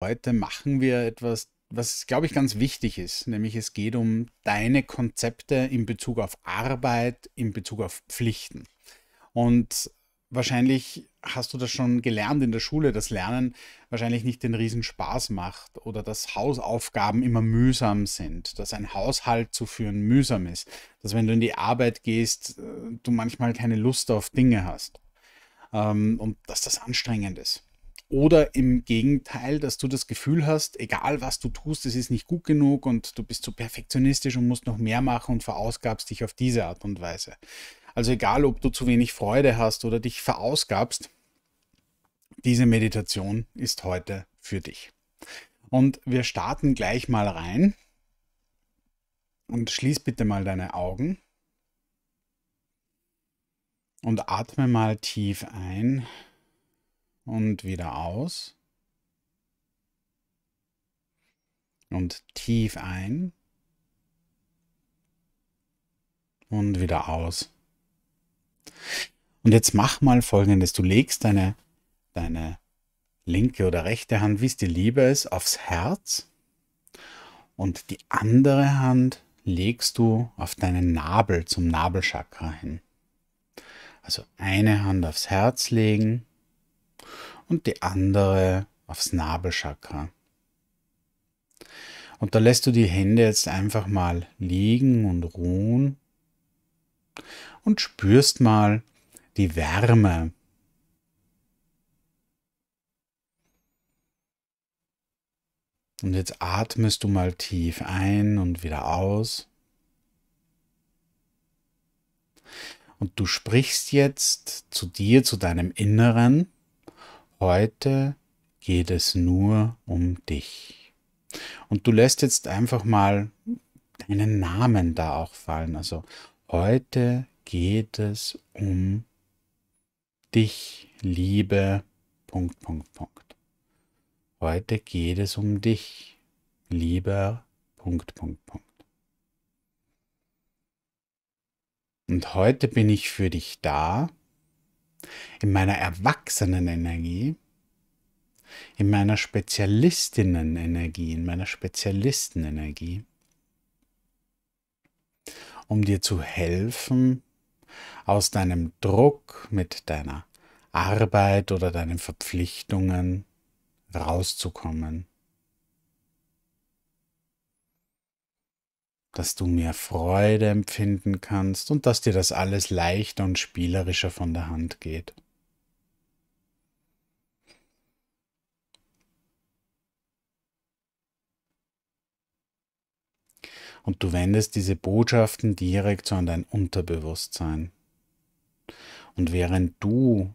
Heute machen wir etwas, was, glaube ich, ganz wichtig ist, nämlich es geht um deine Konzepte in Bezug auf Arbeit, in Bezug auf Pflichten. Und wahrscheinlich hast du das schon gelernt in der Schule, dass Lernen wahrscheinlich nicht den Riesenspaß macht oder dass Hausaufgaben immer mühsam sind, dass ein Haushalt zu führen mühsam ist, dass wenn du in die Arbeit gehst, äh, du manchmal keine Lust auf Dinge hast ähm, und dass das anstrengend ist. Oder im Gegenteil, dass du das Gefühl hast, egal was du tust, es ist nicht gut genug und du bist zu perfektionistisch und musst noch mehr machen und verausgabst dich auf diese Art und Weise. Also egal, ob du zu wenig Freude hast oder dich verausgabst, diese Meditation ist heute für dich. Und wir starten gleich mal rein. Und schließ bitte mal deine Augen. Und atme mal tief ein und wieder aus. Und tief ein. Und wieder aus. Und jetzt mach mal folgendes. Du legst deine, deine linke oder rechte Hand, wie es dir lieber ist, aufs Herz. Und die andere Hand legst du auf deinen Nabel zum Nabelchakra hin. Also eine Hand aufs Herz legen und die andere aufs Nabelchakra. Und da lässt du die Hände jetzt einfach mal liegen und ruhen und spürst mal die Wärme. Und jetzt atmest du mal tief ein und wieder aus. Und du sprichst jetzt zu dir, zu deinem Inneren Heute geht es nur um dich. Und du lässt jetzt einfach mal deinen Namen da auch fallen. Also heute geht es um dich, Liebe, Punkt, Punkt, Punkt. Heute geht es um dich, lieber Punkt, Punkt, Punkt. Und heute bin ich für dich da in meiner Erwachsenenenergie, in meiner Spezialistinnenenergie, in meiner Spezialistenenergie, um dir zu helfen, aus deinem Druck mit deiner Arbeit oder deinen Verpflichtungen rauszukommen dass du mehr Freude empfinden kannst und dass dir das alles leichter und spielerischer von der Hand geht. Und du wendest diese Botschaften direkt so an dein Unterbewusstsein. Und während du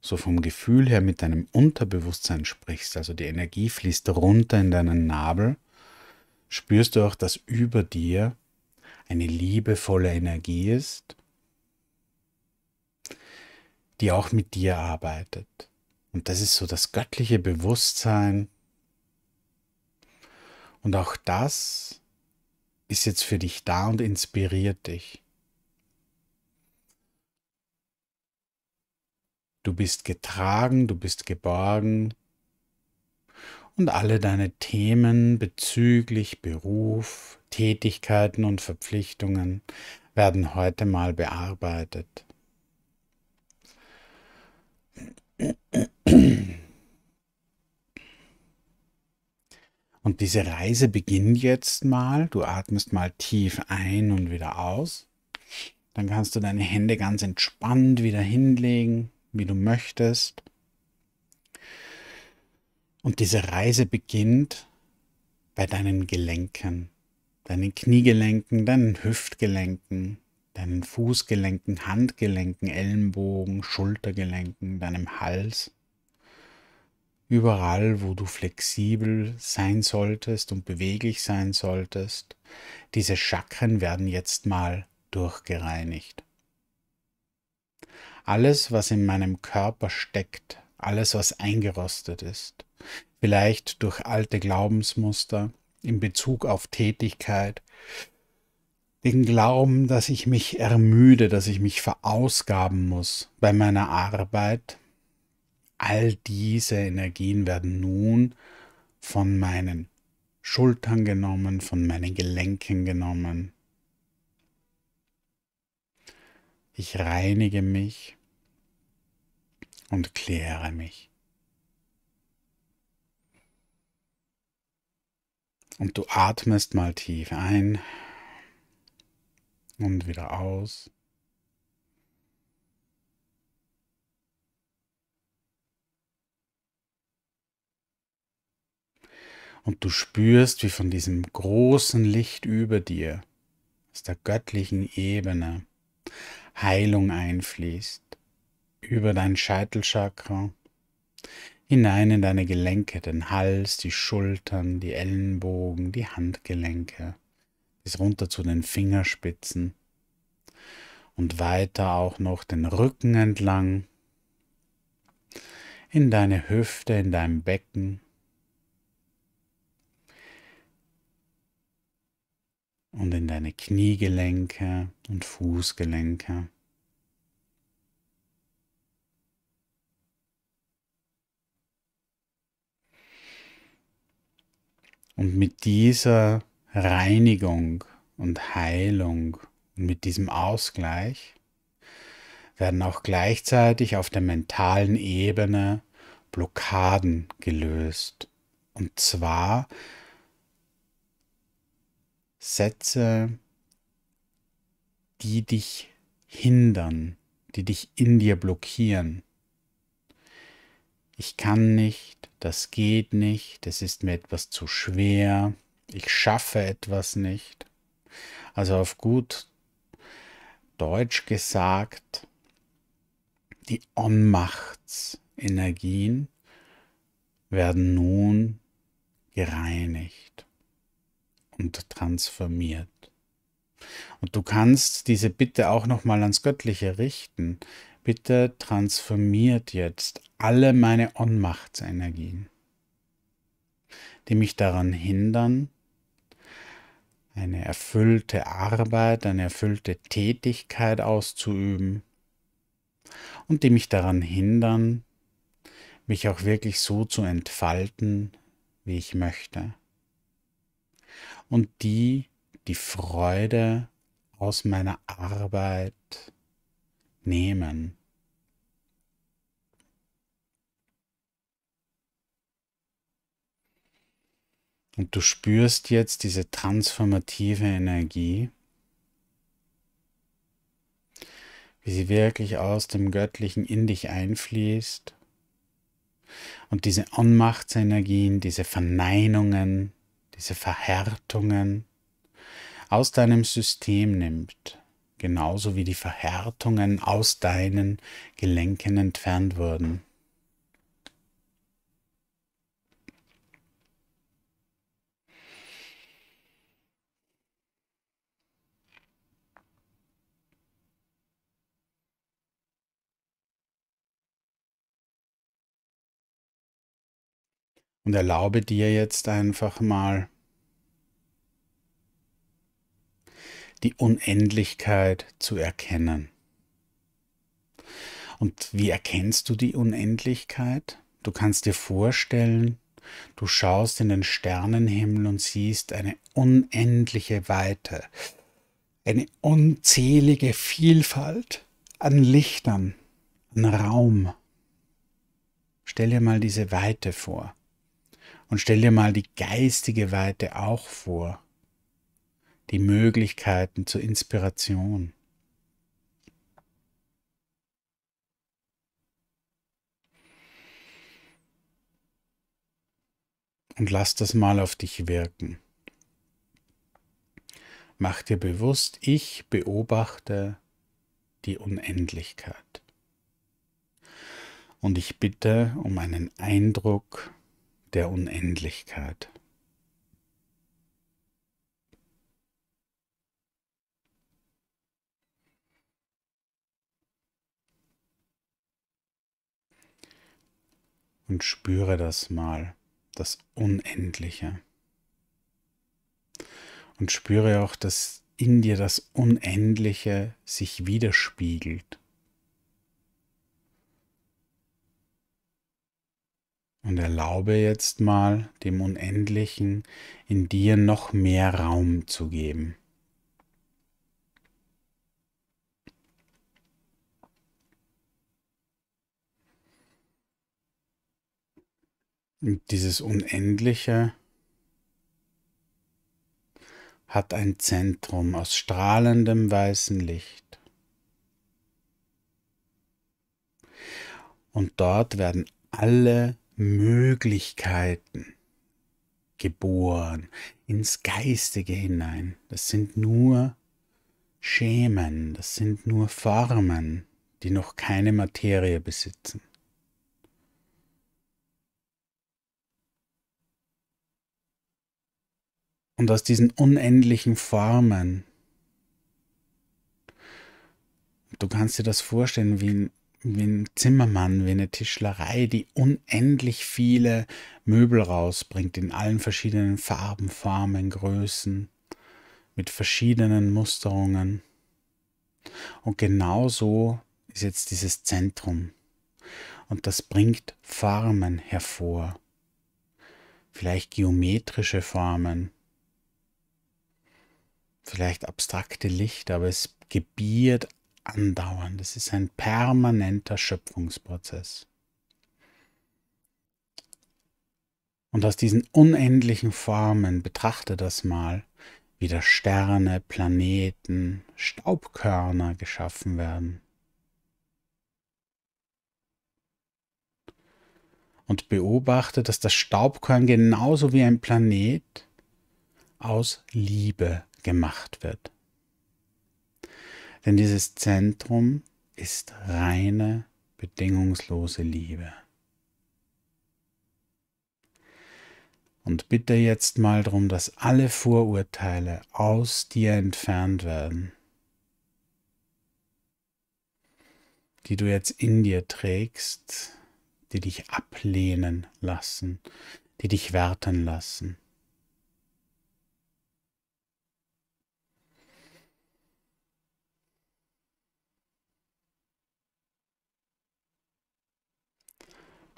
so vom Gefühl her mit deinem Unterbewusstsein sprichst, also die Energie fließt runter in deinen Nabel, spürst du auch, dass über dir eine liebevolle Energie ist, die auch mit dir arbeitet. Und das ist so das göttliche Bewusstsein. Und auch das ist jetzt für dich da und inspiriert dich. Du bist getragen, du bist geborgen, und alle deine Themen bezüglich Beruf, Tätigkeiten und Verpflichtungen werden heute mal bearbeitet. Und diese Reise beginnt jetzt mal. Du atmest mal tief ein und wieder aus. Dann kannst du deine Hände ganz entspannt wieder hinlegen, wie du möchtest. Und diese Reise beginnt bei deinen Gelenken, deinen Kniegelenken, deinen Hüftgelenken, deinen Fußgelenken, Handgelenken, Ellenbogen, Schultergelenken, deinem Hals. Überall, wo du flexibel sein solltest und beweglich sein solltest, diese Chakren werden jetzt mal durchgereinigt. Alles, was in meinem Körper steckt, alles, was eingerostet ist, vielleicht durch alte Glaubensmuster in Bezug auf Tätigkeit, den Glauben, dass ich mich ermüde, dass ich mich verausgaben muss bei meiner Arbeit. All diese Energien werden nun von meinen Schultern genommen, von meinen Gelenken genommen. Ich reinige mich und kläre mich. Und du atmest mal tief ein und wieder aus. Und du spürst, wie von diesem großen Licht über dir, aus der göttlichen Ebene, Heilung einfließt über dein Scheitelchakra, hinein in deine Gelenke, den Hals, die Schultern, die Ellenbogen, die Handgelenke, bis runter zu den Fingerspitzen und weiter auch noch den Rücken entlang, in deine Hüfte, in dein Becken. Und in deine Kniegelenke und Fußgelenke. Und mit dieser Reinigung und Heilung und mit diesem Ausgleich werden auch gleichzeitig auf der mentalen Ebene Blockaden gelöst. Und zwar Sätze, die dich hindern, die dich in dir blockieren, ich kann nicht, das geht nicht, es ist mir etwas zu schwer, ich schaffe etwas nicht. Also auf gut Deutsch gesagt, die Ohnmachtsenergien werden nun gereinigt und transformiert. Und du kannst diese Bitte auch nochmal ans Göttliche richten. Bitte transformiert jetzt alle meine Ohnmachtsenergien, die mich daran hindern, eine erfüllte Arbeit, eine erfüllte Tätigkeit auszuüben und die mich daran hindern, mich auch wirklich so zu entfalten, wie ich möchte. Und die die Freude aus meiner Arbeit nehmen. Und du spürst jetzt diese transformative Energie, wie sie wirklich aus dem Göttlichen in dich einfließt. Und diese Ohnmachtsenergien, diese Verneinungen, diese Verhärtungen aus deinem System nimmt, genauso wie die Verhärtungen aus deinen Gelenken entfernt wurden. Und erlaube dir jetzt einfach mal die Unendlichkeit zu erkennen. Und wie erkennst du die Unendlichkeit? Du kannst dir vorstellen, du schaust in den Sternenhimmel und siehst eine unendliche Weite, eine unzählige Vielfalt an Lichtern, an Raum. Stell dir mal diese Weite vor. Und stell dir mal die geistige Weite auch vor, die Möglichkeiten zur Inspiration. Und lass das mal auf dich wirken. Mach dir bewusst, ich beobachte die Unendlichkeit. Und ich bitte um einen Eindruck der Unendlichkeit. Und spüre das mal, das Unendliche. Und spüre auch, dass in dir das Unendliche sich widerspiegelt. Und erlaube jetzt mal dem Unendlichen in dir noch mehr Raum zu geben. Und dieses Unendliche hat ein Zentrum aus strahlendem weißem Licht. Und dort werden alle Möglichkeiten geboren, ins Geistige hinein. Das sind nur Schemen, das sind nur Formen, die noch keine Materie besitzen. Und aus diesen unendlichen Formen, du kannst dir das vorstellen wie ein wie ein Zimmermann, wie eine Tischlerei, die unendlich viele Möbel rausbringt in allen verschiedenen Farben, Formen, Größen, mit verschiedenen Musterungen. Und genau so ist jetzt dieses Zentrum. Und das bringt Formen hervor. Vielleicht geometrische Formen. Vielleicht abstrakte Lichter, aber es gebiert andauern. Das ist ein permanenter Schöpfungsprozess. Und aus diesen unendlichen Formen betrachte das mal, wie da Sterne, Planeten, Staubkörner geschaffen werden. Und beobachte, dass das Staubkorn genauso wie ein Planet aus Liebe gemacht wird. Denn dieses Zentrum ist reine, bedingungslose Liebe. Und bitte jetzt mal darum, dass alle Vorurteile aus dir entfernt werden, die du jetzt in dir trägst, die dich ablehnen lassen, die dich werten lassen.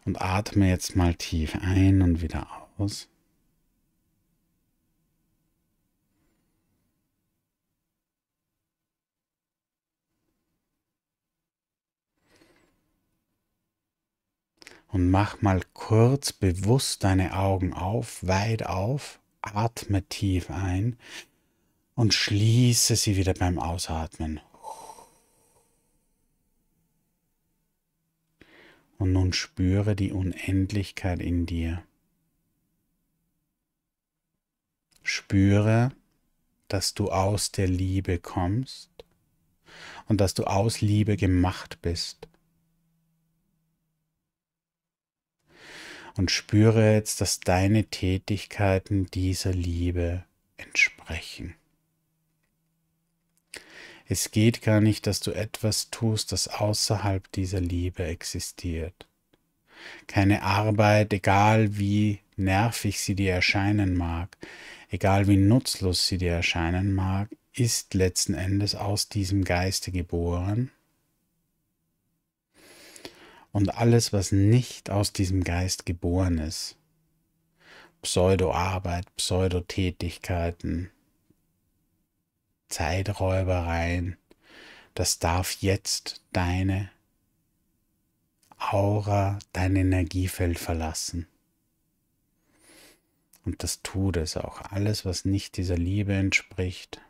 Und atme jetzt mal tief ein und wieder aus. Und mach mal kurz bewusst deine Augen auf, weit auf, atme tief ein und schließe sie wieder beim Ausatmen. Und nun spüre die Unendlichkeit in dir. Spüre, dass du aus der Liebe kommst und dass du aus Liebe gemacht bist. Und spüre jetzt, dass deine Tätigkeiten dieser Liebe entsprechen. Es geht gar nicht, dass du etwas tust, das außerhalb dieser Liebe existiert. Keine Arbeit, egal wie nervig sie dir erscheinen mag, egal wie nutzlos sie dir erscheinen mag, ist letzten Endes aus diesem Geiste geboren. Und alles, was nicht aus diesem Geist geboren ist, Pseudo-Arbeit, Pseudo-Tätigkeiten, Zeiträubereien. Das darf jetzt deine Aura, dein Energiefeld verlassen. Und das tut es auch. Alles, was nicht dieser Liebe entspricht,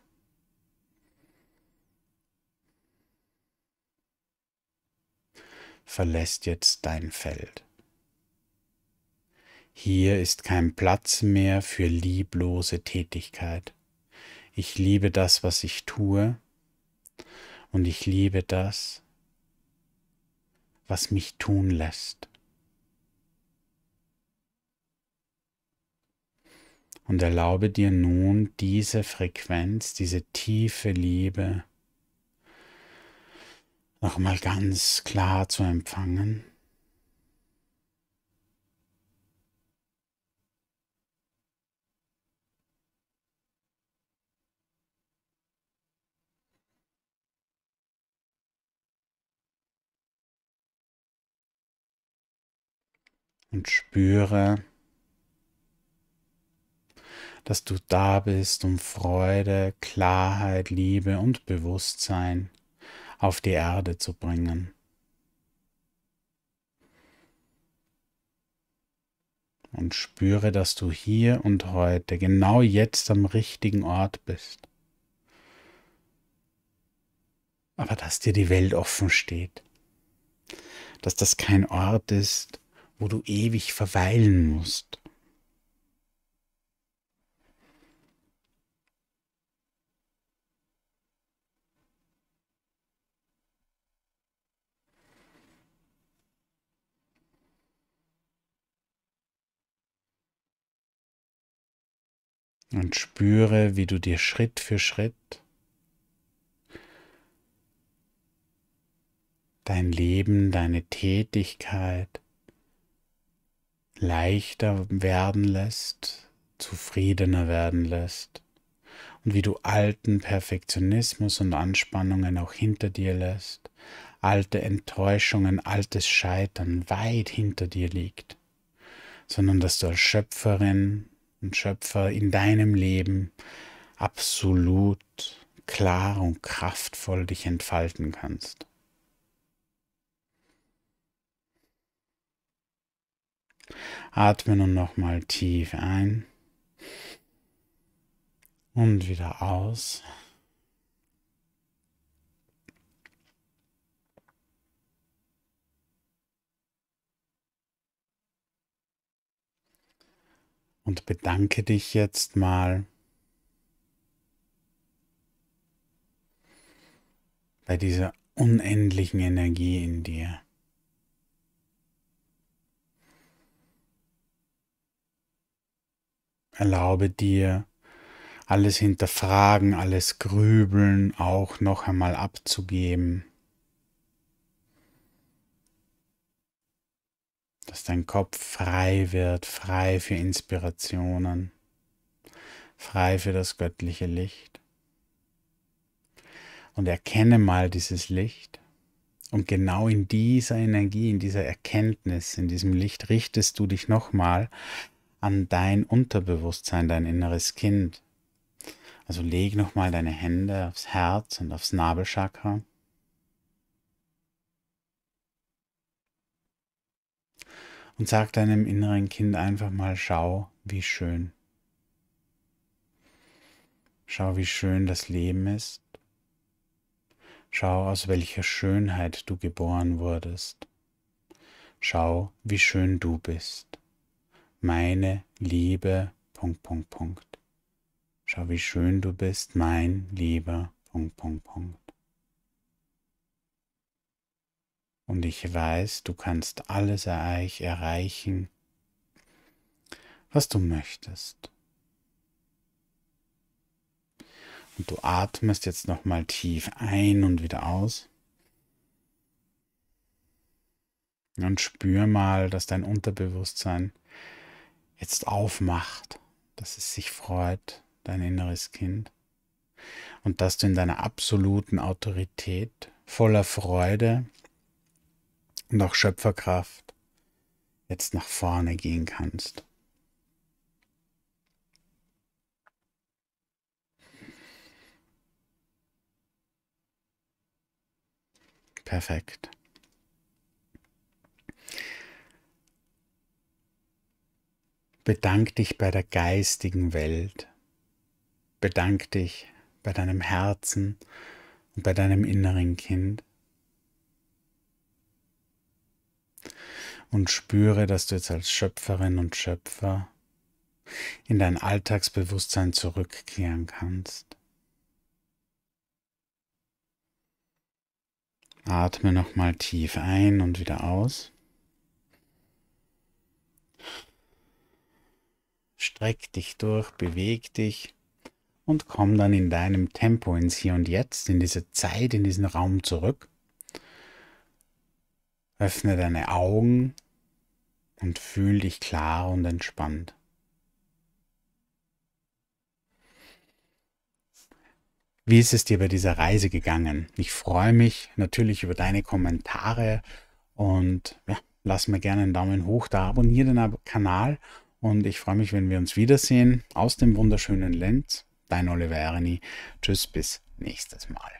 verlässt jetzt dein Feld. Hier ist kein Platz mehr für lieblose Tätigkeit ich liebe das, was ich tue und ich liebe das, was mich tun lässt. Und erlaube dir nun diese Frequenz, diese tiefe Liebe nochmal ganz klar zu empfangen. und spüre, dass du da bist, um Freude, Klarheit, Liebe und Bewusstsein auf die Erde zu bringen. Und spüre, dass du hier und heute, genau jetzt am richtigen Ort bist. Aber dass dir die Welt offen steht. Dass das kein Ort ist, wo du ewig verweilen musst. und spüre, wie du dir Schritt für Schritt dein Leben, deine Tätigkeit, leichter werden lässt, zufriedener werden lässt und wie du alten Perfektionismus und Anspannungen auch hinter dir lässt, alte Enttäuschungen, altes Scheitern weit hinter dir liegt, sondern dass du als Schöpferin und Schöpfer in deinem Leben absolut klar und kraftvoll dich entfalten kannst. Atme nun nochmal tief ein und wieder aus. Und bedanke dich jetzt mal bei dieser unendlichen Energie in dir. Erlaube dir, alles hinterfragen, alles grübeln auch noch einmal abzugeben. Dass dein Kopf frei wird, frei für Inspirationen, frei für das göttliche Licht. Und erkenne mal dieses Licht. Und genau in dieser Energie, in dieser Erkenntnis, in diesem Licht richtest du dich nochmal an dein Unterbewusstsein, dein inneres Kind. Also leg nochmal deine Hände aufs Herz und aufs Nabelchakra. Und sag deinem inneren Kind einfach mal, schau, wie schön. Schau, wie schön das Leben ist. Schau, aus welcher Schönheit du geboren wurdest. Schau, wie schön du bist meine Liebe, Punkt, Punkt, Punkt. Schau, wie schön du bist, mein Lieber, Punkt, Punkt, Punkt. Und ich weiß, du kannst alles erreichen, was du möchtest. Und du atmest jetzt nochmal tief ein und wieder aus. Und spür mal, dass dein Unterbewusstsein jetzt aufmacht, dass es sich freut, dein inneres Kind, und dass du in deiner absoluten Autorität, voller Freude und auch Schöpferkraft jetzt nach vorne gehen kannst. Perfekt. Bedank dich bei der geistigen Welt. Bedank dich bei deinem Herzen und bei deinem inneren Kind. Und spüre, dass du jetzt als Schöpferin und Schöpfer in dein Alltagsbewusstsein zurückkehren kannst. Atme nochmal tief ein und wieder aus streck dich durch, beweg dich und komm dann in deinem Tempo ins Hier und Jetzt, in diese Zeit, in diesen Raum zurück. Öffne deine Augen und fühl dich klar und entspannt. Wie ist es dir bei dieser Reise gegangen? Ich freue mich natürlich über deine Kommentare und ja, lass mir gerne einen Daumen hoch da, abonniere den Kanal Und und ich freue mich, wenn wir uns wiedersehen aus dem wunderschönen Lenz. Dein Oliver Erni. Tschüss, bis nächstes Mal.